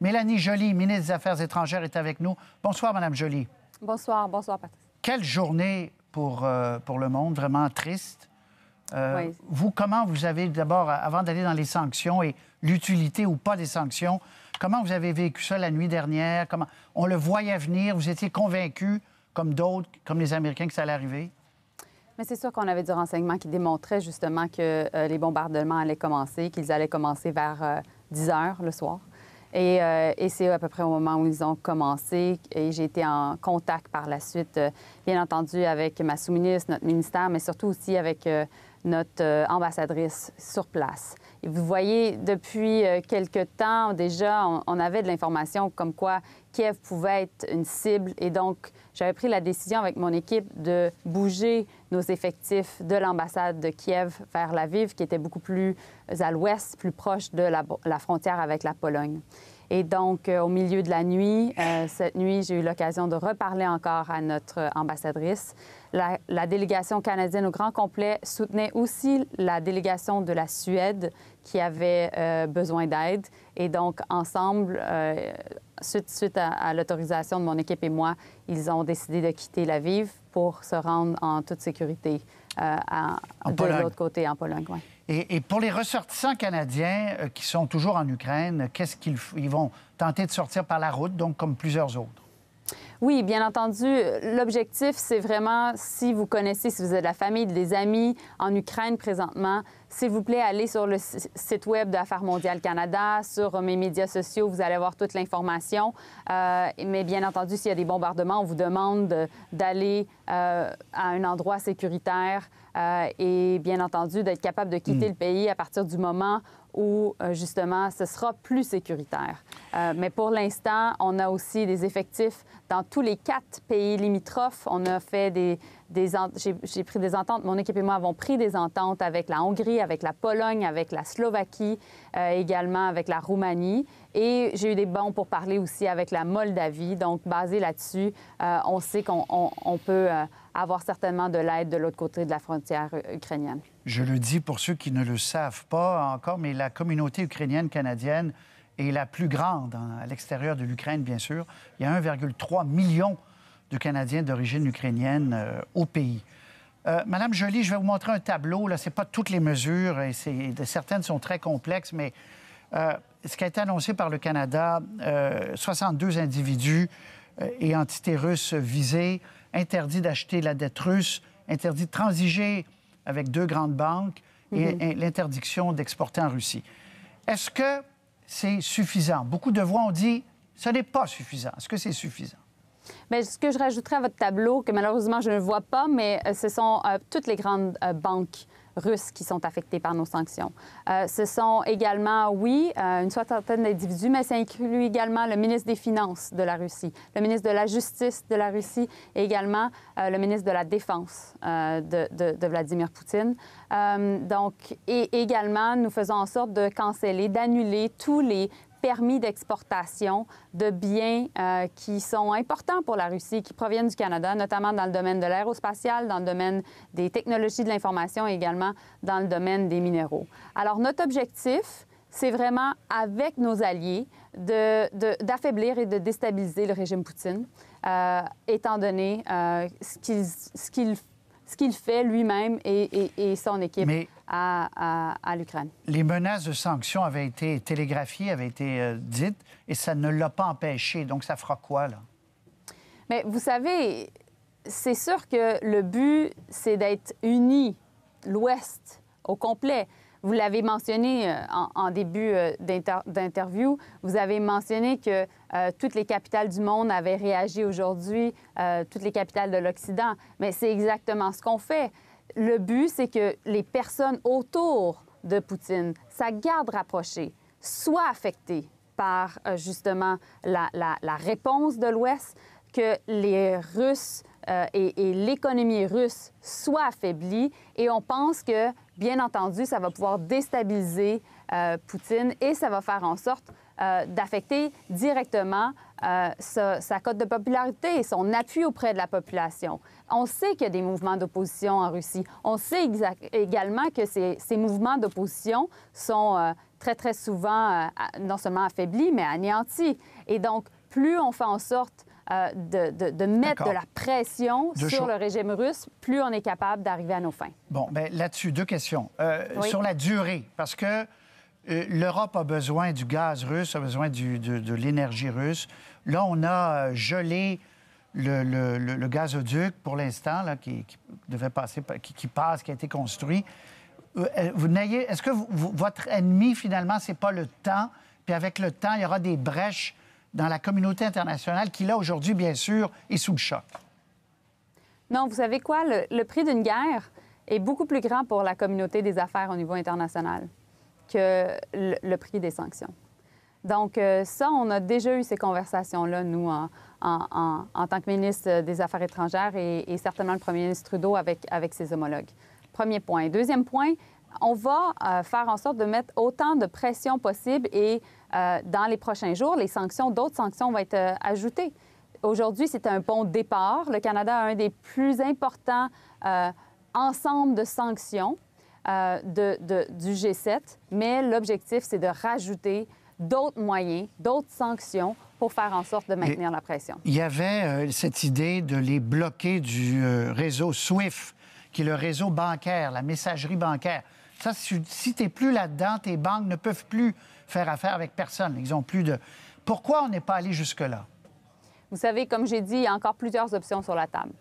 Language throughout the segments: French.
Mélanie Joly, ministre des Affaires étrangères, est avec nous. Bonsoir, Madame Joly. Bonsoir, bonsoir, Patrice. Quelle journée pour, euh, pour le monde, vraiment triste. Euh, vous, comment vous avez d'abord, avant d'aller dans les sanctions et l'utilité ou pas des sanctions, comment vous avez vécu ça la nuit dernière? Comment... On le voyait venir, vous étiez convaincu, comme d'autres, comme les Américains, que ça allait arriver? Mais c'est sûr qu'on avait du renseignement qui démontrait justement que euh, les bombardements allaient commencer, qu'ils allaient commencer vers 10 heures le soir. Euh, et, c'est à peu près au moment où ils ont commencé. Et j'ai été en contact par la suite, euh, bien entendu, avec ma sous-ministre, notre ministère, mais surtout aussi avec euh, notre ambassadrice sur place. Et vous voyez, depuis quelque temps déjà, on avait de l'information comme quoi Kiev pouvait être une cible. Et donc, j'avais pris la décision avec mon équipe de bouger nos effectifs de l'ambassade de Kiev vers la qui était beaucoup plus à l'ouest, plus proche de la frontière avec la Pologne. Et donc, euh, au milieu de la nuit, euh, cette nuit, j'ai eu l'occasion de reparler encore à notre ambassadrice. La, délégation canadienne au grand complet soutenait aussi la délégation de la Suède qui avait euh, besoin d'aide. Et donc, ensemble, suite, à, l'autorisation de mon équipe et moi, ils ont décidé de quitter la Vive pour se rendre en toute sécurité euh, à, de l'autre côté, en Pologne. Et, pour les ressortissants canadiens euh, qui sont toujours en Ukraine, qu'est-ce qu'ils vont tenter de sortir par la route, donc comme plusieurs autres? Oui, bien entendu. L'objectif, c'est vraiment, si vous connaissez, si vous êtes de la famille, des amis en Ukraine présentement, s'il vous plaît, allez sur le site web de Affaires mondiales Canada, sur mes médias sociaux, vous allez avoir toute l'information. Euh, mais bien entendu, s'il y a des bombardements, on vous demande d'aller euh, à un endroit sécuritaire euh, et bien entendu d'être capable de quitter hmm. le pays à partir du moment où euh, justement ce sera plus sécuritaire. mais pour l'instant, on a aussi des effectifs dans tous les quatre pays limitrophes, on a fait des, j'ai pris des ententes, mon équipe et moi avons pris des ententes avec la Hongrie, avec la Pologne, avec la Slovaquie, euh, également avec la Roumanie. Et j'ai eu des bons pour parler aussi avec la Moldavie. Donc, basé là-dessus, euh, on sait qu'on peut euh, avoir certainement de l'aide de l'autre côté de la frontière ukrainienne. Je le dis pour ceux qui ne le savent pas encore, mais la communauté ukrainienne-canadienne et la plus grande hein, à l'extérieur de l'Ukraine, bien sûr. Il y a 1,3 million de Canadiens d'origine ukrainienne euh, au pays. Euh, Madame Joly, je vais vous montrer un tableau. Ce n'est pas toutes les mesures, et certaines sont très complexes, mais euh, ce qui a été annoncé par le Canada, 62 euh, individus et entités russes visées, interdit d'acheter la dette russe, interdit de transiger avec deux grandes banques et, mm-hmm. l'interdiction d'exporter en Russie. Est-ce que c'est suffisant. Beaucoup de voix ont dit ce n'est pas suffisant. Est-ce que c'est suffisant? Ben, ce que je rajouterais à votre tableau, que malheureusement je ne vois pas, mais euh, ce sont euh, toutes les grandes euh, banques russes qui sont affectées par nos sanctions. ce sont également, oui, une soixantaine d'individus, mais ça inclut également le ministre des Finances de la Russie, le ministre de la Justice de la Russie et également le ministre de la Défense de, de, Vladimir Poutine. donc, et également, nous faisons en sorte de canceller, d'annuler tous les permis d'exportation de biens euh, qui sont importants pour la Russie, qui proviennent du Canada, notamment dans le domaine de l'aérospatial, dans le domaine des technologies de l'information et également dans le domaine des minéraux. Alors notre objectif, c'est vraiment avec nos alliés d'affaiblir de, d'affaiblir et de déstabiliser le régime Poutine, euh, étant donné euh, ce qu'il fait, ce qu'il fait lui-même et, son équipe à, l'Ukraine. Les menaces de sanctions avaient été télégraphiées, avaient été euh, dites, et ça ne l'a pas empêché. Donc, ça fera quoi, là? Mais vous savez, c'est sûr que le but, c'est d'être unis, l'Ouest au complet. Vous l'avez mentionné euh, en, début euh, d'interview, vous avez mentionné que euh, toutes les capitales du monde avaient réagi aujourd'hui, toutes les capitales de l'Occident, mais c'est exactement ce qu'on fait. Le but, c'est que les personnes autour de Poutine, sa garde rapprochée, soient affectées par justement la, la réponse de l'Ouest, que les Russes euh, et, l'économie russe soit affaiblie. Et on pense que, bien entendu, ça va pouvoir déstabiliser euh, Poutine et ça va faire en sorte euh, d'affecter directement sa, cote de popularité et son appui auprès de la population. On sait qu'il y a des mouvements d'opposition en Russie. On sait également que ces, mouvements d'opposition sont très, très souvent non seulement affaiblis, mais anéantis. Et donc, plus on fait en sorte euh, de, de, mettre de la pression sur le régime russe, plus on est capable d'arriver à nos fins. Bon, bien là-dessus, deux questions. Euh, sur la durée, parce que euh, l'Europe a besoin du gaz russe, a besoin du, de, l'énergie russe. Là, on a gelé le, gazoduc pour l'instant, qui, qui, devait passer, qui, passe, qui a été construit. Vous n'ayez, est-ce que votre ennemi finalement, c'est pas le temps, puis avec le temps, il y aura des brèches dans la communauté internationale qui, là, aujourd'hui, bien sûr, est sous le choc. Non, vous savez quoi? Le, prix d'une guerre est beaucoup plus grand pour la communauté des affaires au niveau international que le, prix des sanctions. Donc, euh, ça, on a déjà eu ces conversations-là, nous, en, en, en, tant que ministre des Affaires étrangères et, et, certainement le premier ministre Trudeau avec, avec ses homologues. Premier point. Deuxième point, on va euh, faire en sorte de mettre autant de pression possible et euh, dans les prochains jours, les sanctions, d'autres sanctions vont être euh, ajoutées. Aujourd'hui, c'est un bon départ. Le Canada a un des plus importants ensembles de sanctions du G7, mais l'objectif, c'est de rajouter d'autres moyens, d'autres sanctions pour faire en sorte de maintenir la pression. Il y avait cette idée de les bloquer du réseau SWIFT qui est le réseau bancaire, la messagerie bancaire. Ça, si tu n'es plus là-dedans, tes banques ne peuvent plus faire affaire avec personne. Ils ont plus de. Pourquoi on n'est pas allé jusque-là? Vous savez, comme j'ai dit, il y a encore plusieurs options sur la table.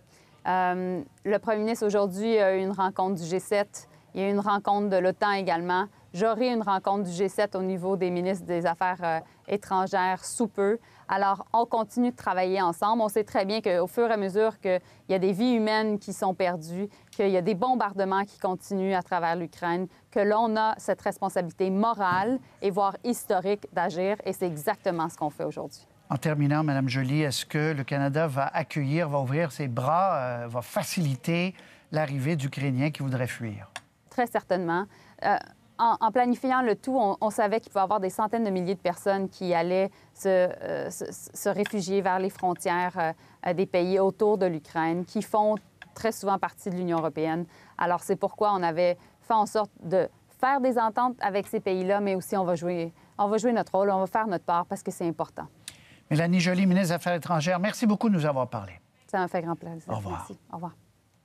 Euh, le premier ministre aujourd'hui a eu une rencontre du G7. Il y a eu une rencontre de l'OTAN également. J'aurai une rencontre du G7 au niveau des ministres des Affaires euh, étrangères sous peu. Alors, on continue de travailler ensemble. On sait très bien qu'au fur et à mesure qu'il y a des vies humaines qui sont perdues, qu'il y a des bombardements qui continuent à travers l'Ukraine, que l'on a cette responsabilité morale et voire historique d'agir. Et c'est exactement ce qu'on fait aujourd'hui. En terminant, Madame jolie est-ce que le Canada va accueillir, va ouvrir ses bras, euh, va faciliter l'arrivée d'Ukrainiens qui voudraient fuir? Très certainement. Euh, en, planifiant le tout, on, savait qu'il pouvait y avoir des centaines de milliers de personnes qui allaient se, euh, réfugier vers les frontières euh, des pays autour de l'Ukraine, qui font très souvent partie de l'Union européenne. Alors c'est pourquoi on avait fait en sorte de faire des ententes avec ces pays-là, mais aussi on va jouer, on va jouer notre rôle, on va faire notre part parce que c'est important. Mélanie jolie ministre des Affaires étrangères, merci beaucoup de nous avoir parlé. Ça m'a fait grand plaisir. Au revoir. Au revoir.